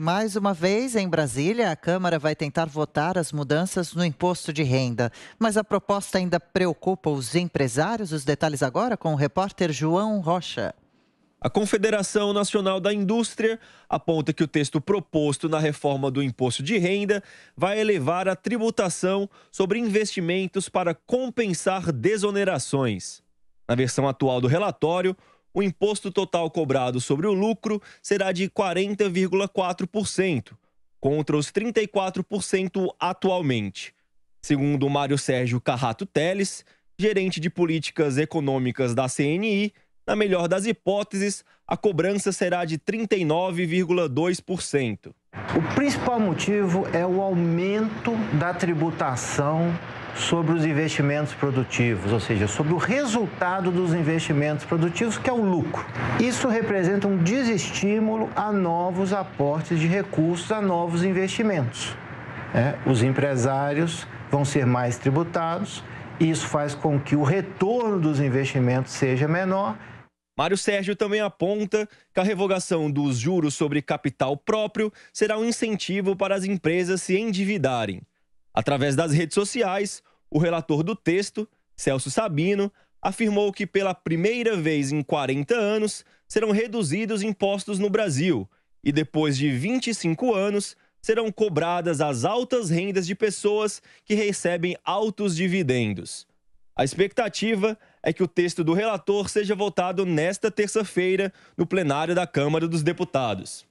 Mais uma vez, em Brasília, a Câmara vai tentar votar as mudanças no imposto de renda. Mas a proposta ainda preocupa os empresários. Os detalhes agora com o repórter João Rocha. A Confederação Nacional da Indústria aponta que o texto proposto na reforma do imposto de renda vai elevar a tributação sobre investimentos para compensar desonerações. Na versão atual do relatório, o imposto total cobrado sobre o lucro será de 40,4%, contra os 34% atualmente. Segundo Mário Sérgio Carrato Teles, gerente de políticas econômicas da CNI, na melhor das hipóteses, a cobrança será de 39,2%. O principal motivo é o aumento da tributação sobre os investimentos produtivos, ou seja, sobre o resultado dos investimentos produtivos, que é o lucro. Isso representa um desestímulo a novos aportes de recursos, a novos investimentos. É, os empresários vão ser mais tributados, isso faz com que o retorno dos investimentos seja menor Mário Sérgio também aponta que a revogação dos juros sobre capital próprio será um incentivo para as empresas se endividarem. Através das redes sociais, o relator do texto, Celso Sabino, afirmou que pela primeira vez em 40 anos serão reduzidos impostos no Brasil e depois de 25 anos serão cobradas as altas rendas de pessoas que recebem altos dividendos. A expectativa é que o texto do relator seja votado nesta terça-feira no plenário da Câmara dos Deputados.